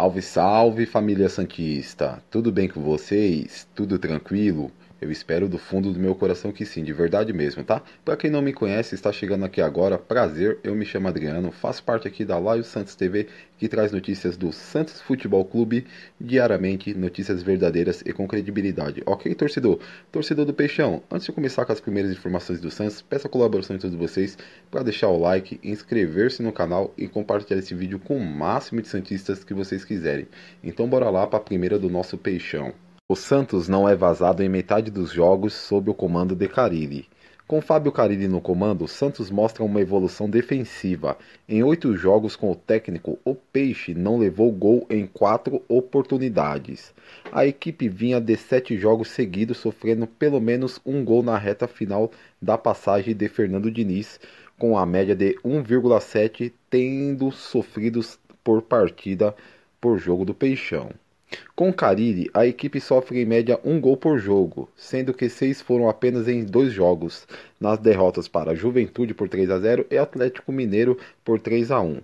Salve, salve família Santista! Tudo bem com vocês? Tudo tranquilo? Eu espero do fundo do meu coração que sim, de verdade mesmo, tá? Para quem não me conhece, está chegando aqui agora, prazer, eu me chamo Adriano, faço parte aqui da Laio Santos TV, que traz notícias do Santos Futebol Clube diariamente, notícias verdadeiras e com credibilidade. Ok, torcedor? Torcedor do Peixão, antes de começar com as primeiras informações do Santos, peço a colaboração de todos vocês para deixar o like, inscrever-se no canal e compartilhar esse vídeo com o máximo de Santistas que vocês quiserem. Então bora lá para a primeira do nosso Peixão. O Santos não é vazado em metade dos jogos sob o comando de Carilli. Com Fábio Carilli no comando, o Santos mostra uma evolução defensiva. Em oito jogos com o técnico, o Peixe não levou gol em quatro oportunidades. A equipe vinha de sete jogos seguidos, sofrendo pelo menos um gol na reta final da passagem de Fernando Diniz, com a média de 1,7, tendo sofridos por partida por jogo do Peixão. Com Carille, a equipe sofre em média um gol por jogo, sendo que seis foram apenas em dois jogos, nas derrotas para Juventude por 3 a 0 e Atlético Mineiro por 3 a 1.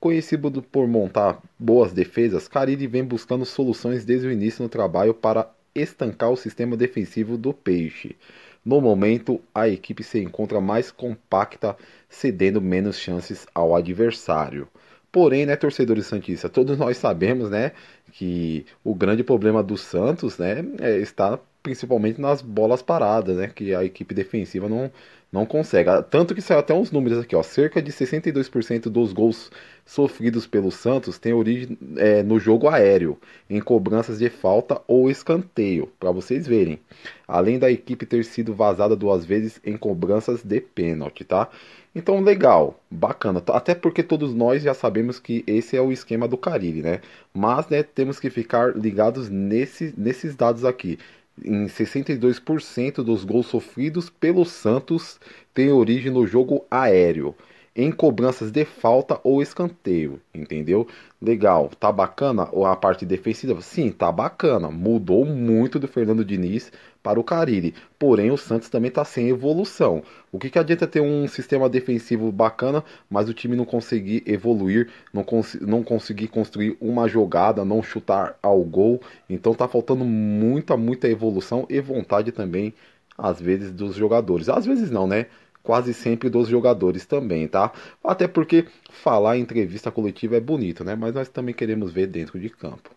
Conhecido por montar boas defesas, Carille vem buscando soluções desde o início no trabalho para estancar o sistema defensivo do Peixe. No momento, a equipe se encontra mais compacta, cedendo menos chances ao adversário. Porém, né, torcedores santista, todos nós sabemos, né, que o grande problema do Santos, né, é, está principalmente nas bolas paradas, né? Que a equipe defensiva não, não consegue. Ah, tanto que saiu até uns números aqui, ó. Cerca de 62% dos gols sofridos pelo Santos tem origem é, no jogo aéreo, em cobranças de falta ou escanteio, para vocês verem. Além da equipe ter sido vazada duas vezes em cobranças de pênalti, tá? Então, legal, bacana. Até porque todos nós já sabemos que esse é o esquema do Caribe, né? Mas, né, temos que ficar ligados nesse, nesses dados aqui em 62% dos gols sofridos pelo Santos tem origem no jogo aéreo, em cobranças de falta ou escanteio, entendeu? Legal, tá bacana a parte defensiva? Sim, tá bacana. Mudou muito do Fernando Diniz para o Cariri. Porém, o Santos também está sem evolução. O que, que adianta ter um sistema defensivo bacana, mas o time não conseguir evoluir, não, cons não conseguir construir uma jogada, não chutar ao gol. Então está faltando muita, muita evolução e vontade também, às vezes, dos jogadores. Às vezes não, né? quase sempre dos jogadores também, tá? Até porque falar em entrevista coletiva é bonito, né? Mas nós também queremos ver dentro de campo.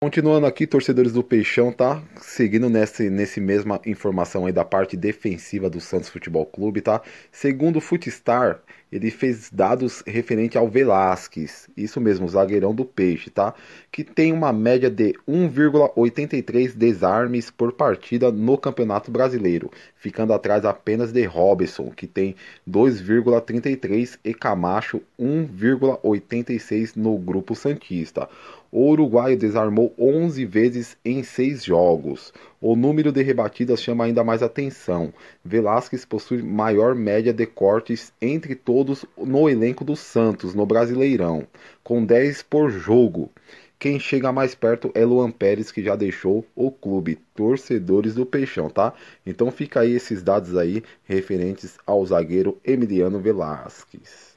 Continuando aqui, torcedores do Peixão, tá? Seguindo nesse, nesse mesma informação aí da parte defensiva do Santos Futebol Clube, tá? Segundo o Footstar, ele fez dados referente ao Velasquez, isso mesmo, zagueirão do Peixe, tá? Que tem uma média de 1,83 desarmes por partida no Campeonato Brasileiro, ficando atrás apenas de Robson, que tem 2,33 e Camacho 1,86 no Grupo Santista. O uruguaio desarmou 11 vezes em seis jogos. O número de rebatidas chama ainda mais atenção. Velasquez possui maior média de cortes entre todos no elenco do Santos, no Brasileirão, com 10 por jogo. Quem chega mais perto é Luan Pérez, que já deixou o clube. Torcedores do Peixão, tá? Então fica aí esses dados aí referentes ao zagueiro Emiliano Velasquez.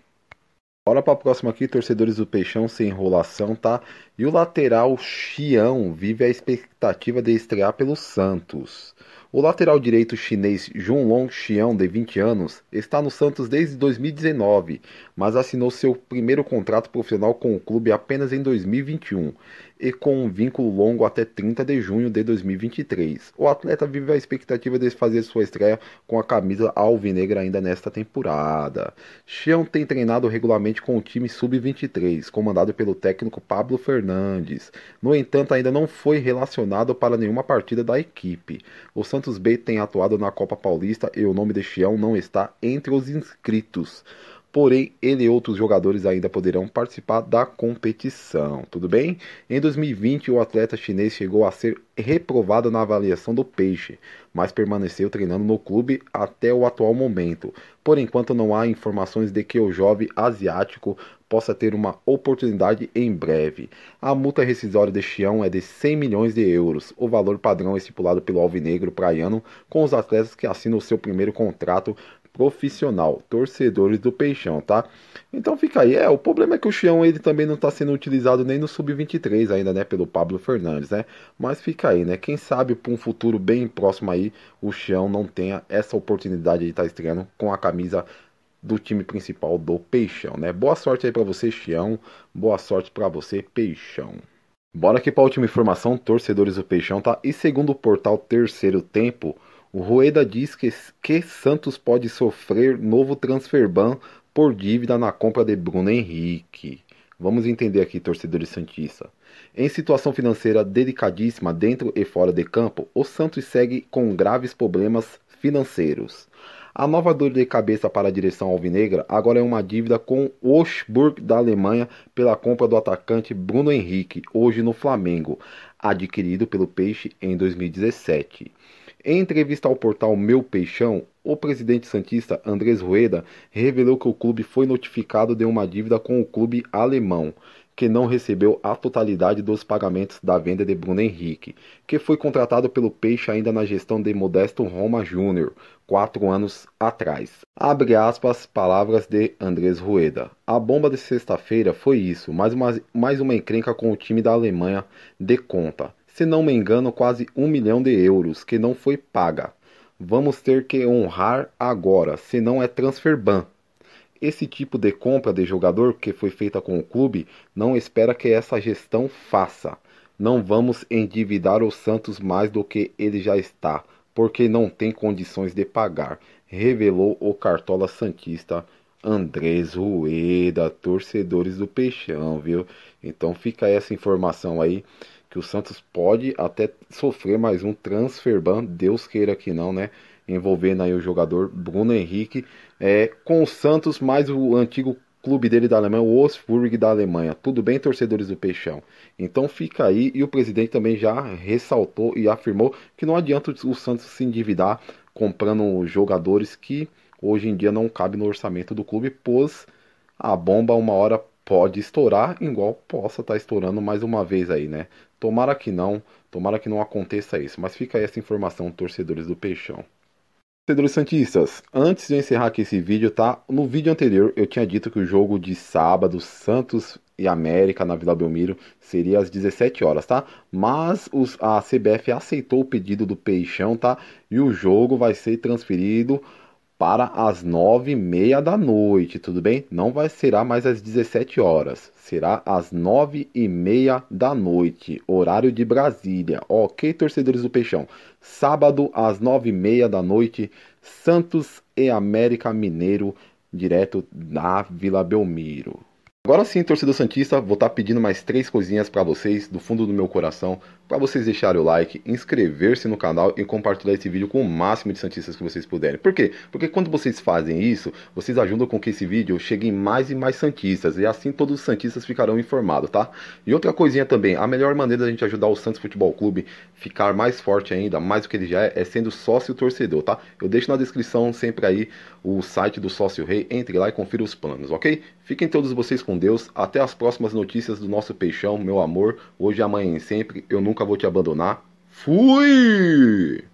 Bora pra próxima aqui, torcedores do Peixão, sem enrolação, tá? E o lateral Chião vive a expectativa de estrear pelo Santos. O lateral direito chinês Junlong Xian, de 20 anos, está no Santos desde 2019, mas assinou seu primeiro contrato profissional com o clube apenas em 2021 e com um vínculo longo até 30 de junho de 2023. O atleta vive a expectativa de fazer sua estreia com a camisa alvinegra ainda nesta temporada. Xian tem treinado regularmente com o time sub-23, comandado pelo técnico Pablo Fernandes. No entanto, ainda não foi relacionado para nenhuma partida da equipe. O Santos Santos B tem atuado na Copa Paulista e o nome de Chião não está entre os inscritos. Porém, ele e outros jogadores ainda poderão participar da competição. Tudo bem? Em 2020, o atleta chinês chegou a ser reprovado na avaliação do Peixe, mas permaneceu treinando no clube até o atual momento. Por enquanto, não há informações de que o jovem asiático possa ter uma oportunidade em breve. A multa rescisória de ano é de 100 milhões de euros, o valor padrão é estipulado pelo Alvinegro Praiano com os atletas que assinam o seu primeiro contrato profissional, torcedores do Peixão, tá? Então fica aí. É, o problema é que o Chião ele também não está sendo utilizado nem no sub-23 ainda, né, pelo Pablo Fernandes, né? Mas fica aí, né? Quem sabe para um futuro bem próximo aí o Chião não tenha essa oportunidade de estar tá estreando com a camisa do time principal do Peixão, né? Boa sorte aí para você, Chião. Boa sorte para você, Peixão. Bora aqui para a última informação, torcedores do Peixão, tá? E segundo o portal Terceiro Tempo, o Rueda diz que, que Santos pode sofrer novo transfer ban por dívida na compra de Bruno Henrique. Vamos entender aqui, torcedores Santista. Em situação financeira delicadíssima dentro e fora de campo, o Santos segue com graves problemas financeiros. A nova dor de cabeça para a direção alvinegra agora é uma dívida com Wolfsburg da Alemanha pela compra do atacante Bruno Henrique, hoje no Flamengo, adquirido pelo Peixe em 2017. Em entrevista ao portal Meu Peixão, o presidente santista Andrés Rueda revelou que o clube foi notificado de uma dívida com o clube alemão que não recebeu a totalidade dos pagamentos da venda de Bruno Henrique, que foi contratado pelo Peixe ainda na gestão de Modesto Roma Júnior, quatro anos atrás. Abre aspas, palavras de Andrés Rueda. A bomba de sexta-feira foi isso, mais uma, mais uma encrenca com o time da Alemanha de conta. Se não me engano, quase um milhão de euros que não foi paga. Vamos ter que honrar agora, senão é transfer ban. Esse tipo de compra de jogador que foi feita com o clube não espera que essa gestão faça. Não vamos endividar o Santos mais do que ele já está, porque não tem condições de pagar, revelou o cartola santista Andrés Rueda, torcedores do Peixão, viu? Então fica essa informação aí que o Santos pode até sofrer mais um transfer ban, Deus queira que não, né? Envolvendo aí o jogador Bruno Henrique, é, com o Santos mais o antigo clube dele da Alemanha, o Wolfsburg da Alemanha. Tudo bem, torcedores do Peixão? Então fica aí, e o presidente também já ressaltou e afirmou que não adianta o Santos se endividar comprando jogadores que hoje em dia não cabe no orçamento do clube, pois a bomba uma hora pode estourar, igual possa estar tá estourando mais uma vez aí, né? Tomara que não, tomara que não aconteça isso, mas fica aí essa informação, torcedores do Peixão. Torcedores Santistas, antes de eu encerrar aqui esse vídeo, tá? No vídeo anterior eu tinha dito que o jogo de sábado, Santos e América na Vila Belmiro, seria às 17 horas, tá? Mas os, a CBF aceitou o pedido do Peixão, tá? E o jogo vai ser transferido para as nove e meia da noite, tudo bem? Não vai será mais às 17 horas, será às nove e meia da noite, horário de Brasília, ok, torcedores do Peixão? Sábado às nove e meia da noite, Santos e América Mineiro, direto da Vila Belmiro. Agora sim, torcedor Santista, vou estar tá pedindo mais três coisinhas para vocês do fundo do meu coração para vocês deixarem o like, inscrever-se no canal e compartilhar esse vídeo com o máximo de santistas que vocês puderem. Por quê? Porque quando vocês fazem isso, vocês ajudam com que esse vídeo chegue em mais e mais santistas e assim todos os santistas ficarão informados, tá? E outra coisinha também, a melhor maneira da gente ajudar o Santos Futebol Clube ficar mais forte ainda, mais do que ele já é, é sendo sócio torcedor, tá? Eu deixo na descrição sempre aí o site do Sócio Rei, entre lá e confira os planos, ok? Fiquem todos vocês com Deus, até as próximas notícias do nosso peixão, meu amor, hoje, amanhã e sempre, eu nunca nunca vou te abandonar. Fui!